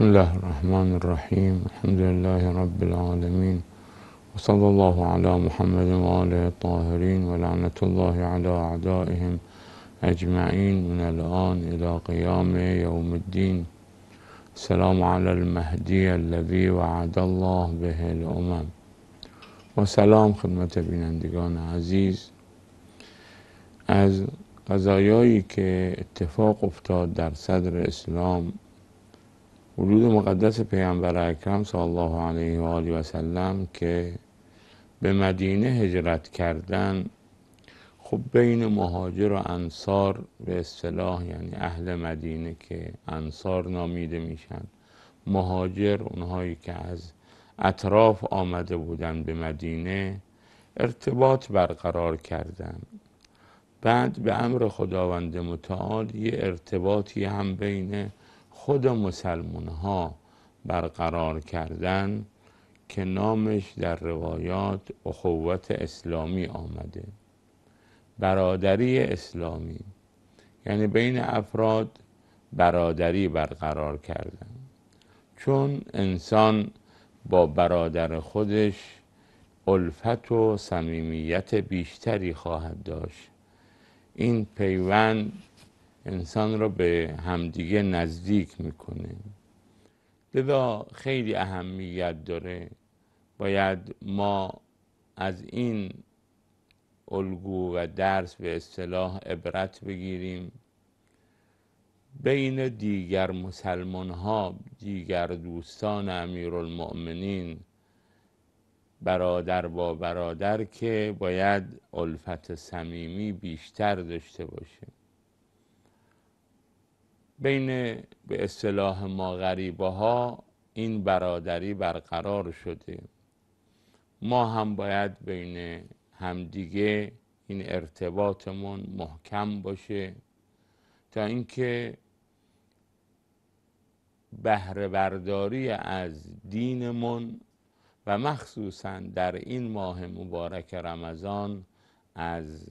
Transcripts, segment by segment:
بسم الله الرحمن الرحيم الحمد لله رب العالمين وصلى الله على محمد وآله الطاهرين ولعنة الله على أعدائهم أجمعين من الآن إلى قيام يوم الدين السلام على المهدي الذي وعد الله به الأمم وسلام خدمة بینندگان عزيز از قضایایی که اتفاق افتاد در صدر اسلام وجود مقدس پیامبر اکرم صلی الله علیه و آله و سلم که به مدینه هجرت کردن خب بین مهاجر و انصار به اصطلاح یعنی اهل مدینه که انصار نامیده میشن مهاجر اونهایی که از اطراف آمده بودن به مدینه ارتباط برقرار کردن بعد به امر خداوند متعال یه ارتباطی هم بین خود مسلمون ها برقرار کردن که نامش در روایات اخوت اسلامی آمده برادری اسلامی یعنی بین افراد برادری برقرار کردن چون انسان با برادر خودش الفت و صمیمیت بیشتری خواهد داشت این پیوند انسان را به همدیگه نزدیک میکنه لذا خیلی اهمیت داره باید ما از این الگو و درس به اصطلاح عبرت بگیریم بین دیگر مسلمان ها دیگر دوستان امیرالمؤمنین برادر با برادر که باید الفت صمیمی بیشتر داشته باشه بین به اصطلاح ما غریبه ها این برادری برقرار شده ما هم باید بین همدیگه این ارتباطمون محکم باشه تا اینکه بهره برداری از دینمون و مخصوصا در این ماه مبارک رمضان از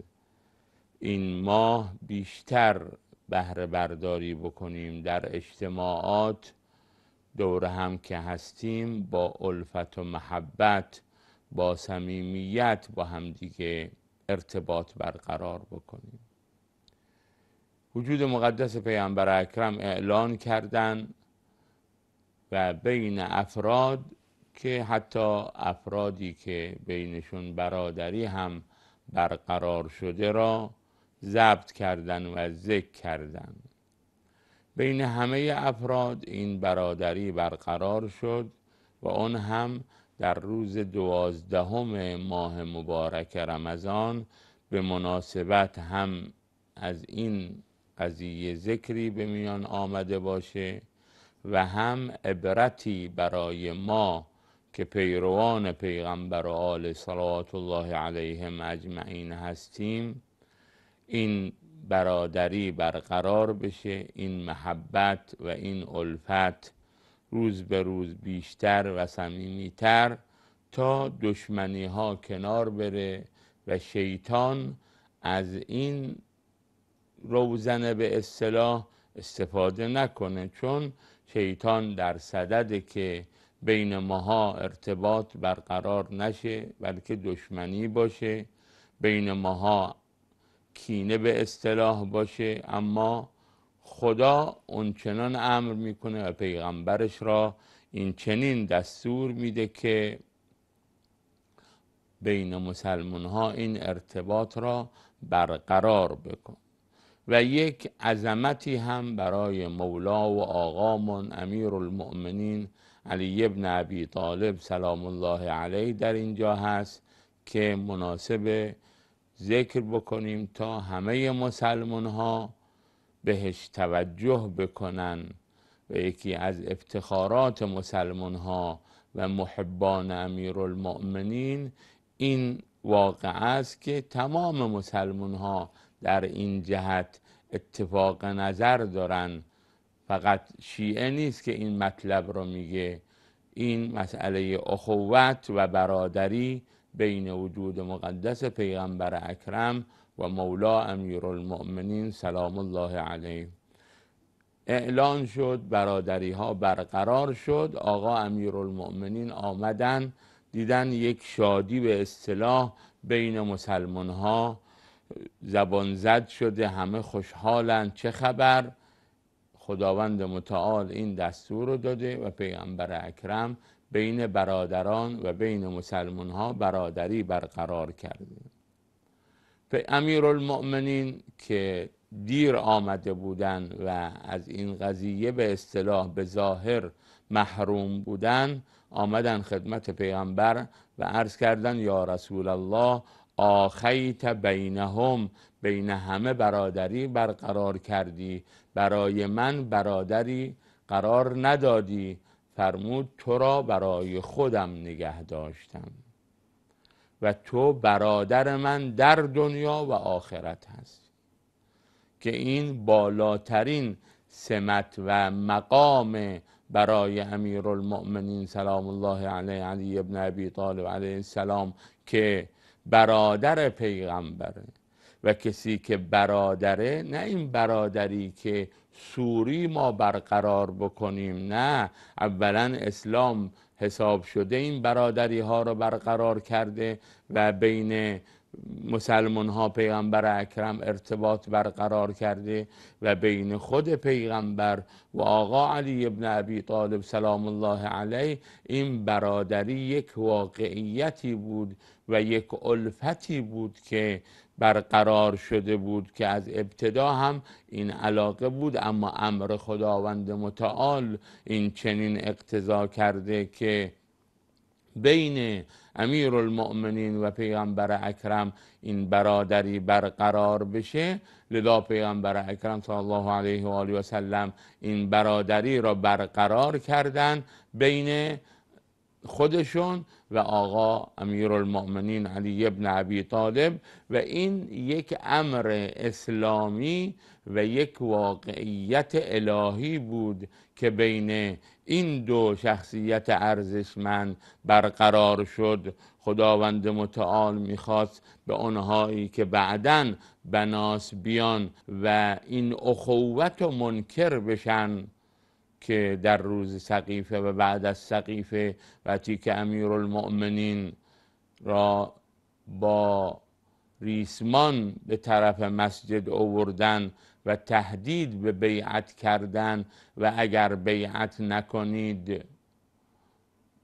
این ماه بیشتر بهره برداری بکنیم در اجتماعات دور هم که هستیم با الفت و محبت با صمیمیت با همدیگه ارتباط برقرار بکنیم وجود مقدس پیامبر اکرم اعلان کردن و بین افراد که حتی افرادی که بینشون برادری هم برقرار شده را ضبط کردن و ذکر کردن بین همه افراد این برادری برقرار شد و آن هم در روز دوازدهم ماه مبارک رمضان به مناسبت هم از این قضیه ذکری به میان آمده باشه و هم عبرتی برای ما که پیروان پیغمبر و آل صلوات الله علیهم اجمعین هستیم این برادری برقرار بشه این محبت و این الفت روز به روز بیشتر و صمیمیتر تا دشمنی ها کنار بره و شیطان از این روزنه به اصطلاح استفاده نکنه چون شیطان در صدده که بین ماها ارتباط برقرار نشه بلکه دشمنی باشه بین ماها کینه به اصطلاح باشه اما خدا اونچنان امر میکنه و پیغمبرش را این چنین دستور میده که بین مسلمان ها این ارتباط را برقرار بکن و یک عظمتی هم برای مولا و آقامون امیر المؤمنین علی ابن ابی طالب سلام الله علیه در اینجا هست که مناسب ذکر بکنیم تا همه مسلمان ها بهش توجه بکنن و یکی از افتخارات مسلمان ها و محبان المؤمنین این واقع است که تمام مسلمان ها در این جهت اتفاق نظر دارن فقط شیعه نیست که این مطلب رو میگه این مسئله اخوت و برادری بین وجود مقدس پیغمبر اکرم و مولا امیر المؤمنین سلام الله علیه اعلان شد برادری ها برقرار شد آقا امیر المؤمنین آمدن دیدن یک شادی به اصطلاح بین مسلمان ها زبان زد شده همه خوشحالند چه خبر خداوند متعال این دستور رو داده و پیغمبر اکرم بین برادران و بین مسلمان ها برادری برقرار کرده به امیر المؤمنین که دیر آمده بودن و از این قضیه به اصطلاح به ظاهر محروم بودن آمدن خدمت پیغمبر و عرض کردن یا رسول الله آخیت بینهم بین همه برادری برقرار کردی برای من برادری قرار ندادی فرمود تو را برای خودم نگه داشتم و تو برادر من در دنیا و آخرت هست که این بالاترین سمت و مقام برای امیر المؤمنین سلام الله علیه علی ابن ابی طالب علیه السلام که برادر پیغمبره و کسی که برادره نه این برادری که سوری ما برقرار بکنیم نه اولا اسلام حساب شده این برادری ها رو برقرار کرده و بین مسلمان ها پیغمبر اکرم ارتباط برقرار کرده و بین خود پیغمبر و آقا علی ابن ابی طالب سلام الله علیه این برادری یک واقعیتی بود و یک الفتی بود که برقرار شده بود که از ابتدا هم این علاقه بود اما امر خداوند متعال این چنین اقتضا کرده که بین امیر المؤمنین و پیغمبر اکرم این برادری برقرار بشه لذا پیغمبر اکرم صلی الله علیه و آله و سلم این برادری را برقرار کردن بین خودشون و آقا امیر المؤمنین علی ابن عبی طالب و این یک امر اسلامی و یک واقعیت الهی بود که بین این دو شخصیت ارزشمند برقرار شد خداوند متعال میخواست به آنهایی که بعدا بناس بیان و این اخوت و منکر بشن که در روز سقیفه و بعد از سقیفه وقتی که امیر المؤمنین را با ریسمان به طرف مسجد اووردن و تهدید به بیعت کردن و اگر بیعت نکنید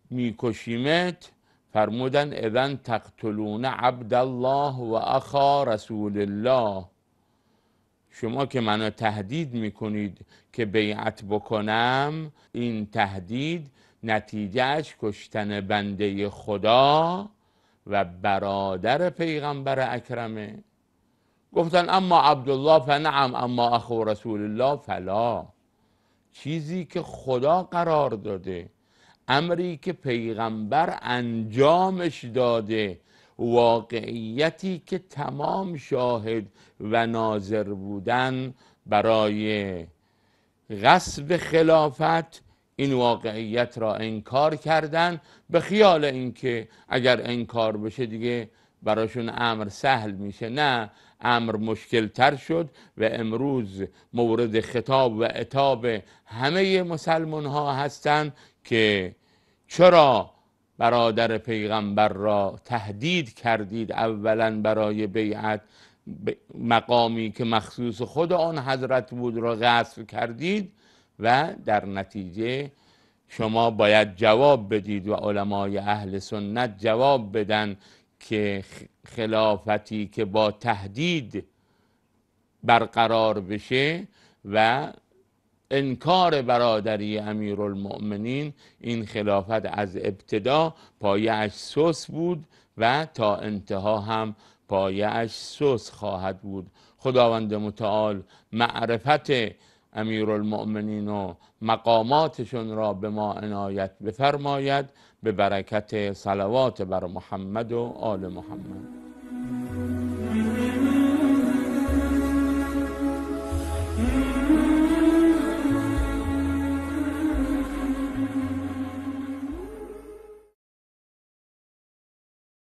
میکشیمت فرمودن اذن تقتلون عبدالله الله و اخا رسول الله شما که منو تهدید میکنید که بیعت بکنم این تهدید نتیجهش کشتن بنده خدا و برادر پیغمبر اکرمه گفتن اما عبدالله فنعم اما اخو رسول الله فلا چیزی که خدا قرار داده امری که پیغمبر انجامش داده واقعیتی که تمام شاهد و ناظر بودن برای غصب خلافت این واقعیت را انکار کردن به خیال اینکه اگر انکار بشه دیگه براشون امر سهل میشه نه امر مشکل تر شد و امروز مورد خطاب و عتاب همه مسلمان ها هستند که چرا برادر پیغمبر را تهدید کردید اولا برای بیعت مقامی که مخصوص خود آن حضرت بود را غصب کردید و در نتیجه شما باید جواب بدید و علمای اهل سنت جواب بدن که خلافتی که با تهدید برقرار بشه و انکار برادری امیرالمؤمنین این خلافت از ابتدا پایهاش سوس بود و تا انتها هم پایهاش سوس خواهد بود خداوند متعال معرفت المؤمنین و مقاماتشون را به ما عنایت بفرماید به برکت صلوات بر محمد و آل محمد